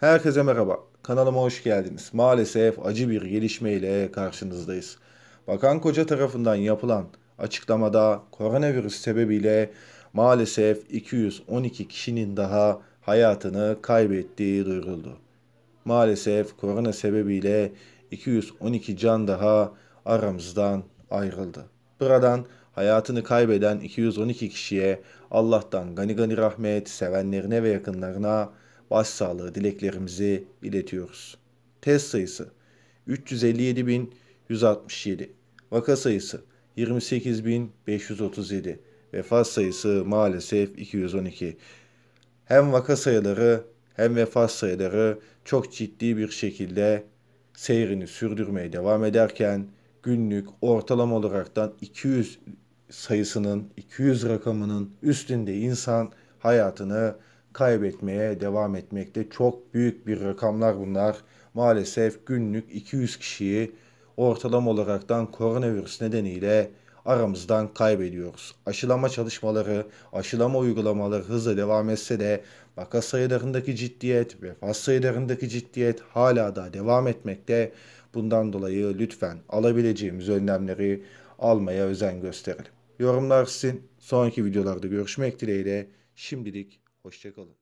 Herkese merhaba. Kanalıma hoş geldiniz. Maalesef acı bir gelişmeyle karşınızdayız. Bakan Koca tarafından yapılan açıklamada koronavirüs sebebiyle maalesef 212 kişinin daha hayatını kaybettiği duyuruldu. Maalesef korona sebebiyle 212 can daha aramızdan ayrıldı. Buradan hayatını kaybeden 212 kişiye Allah'tan gani gani rahmet, sevenlerine ve yakınlarına başsağlığı dileklerimizi iletiyoruz. Test sayısı 357.167, vaka sayısı 28.537, vefat sayısı maalesef 212. Hem vaka sayıları hem vefat sayıları çok ciddi bir şekilde seyrini sürdürmeye devam ederken günlük ortalama olaraktan 200 sayısının 200 rakamının üstünde insan hayatını kaybetmeye devam etmekte. Çok büyük bir rakamlar bunlar. Maalesef günlük 200 kişiyi ortalama olaraktan koronavirüs nedeniyle aramızdan kaybediyoruz. Aşılama çalışmaları, aşılama uygulamaları hızla devam etse de vaka sayılarındaki ciddiyet, vefat sayılarındaki ciddiyet hala da devam etmekte. Bundan dolayı lütfen alabileceğimiz önlemleri almaya özen gösterelim. Yorumlar sizin. Sonraki videolarda görüşmek dileğiyle. Şimdilik Hoşçakalın.